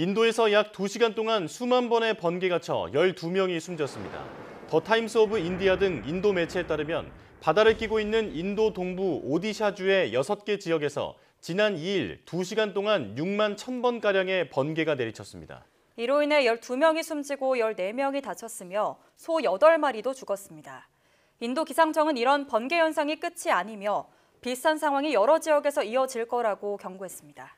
인도에서 약 2시간 동안 수만 번의 번개가 쳐 12명이 숨졌습니다. 더 타임스 오브 인디아 등 인도 매체에 따르면 바다를 끼고 있는 인도 동부 오디샤주의 6개 지역에서 지난 2일 2시간 동안 6만 1,000번가량의 번개가 내리쳤습니다. 이로 인해 12명이 숨지고 14명이 다쳤으며 소 8마리도 죽었습니다. 인도 기상청은 이런 번개 현상이 끝이 아니며 비슷한 상황이 여러 지역에서 이어질 거라고 경고했습니다.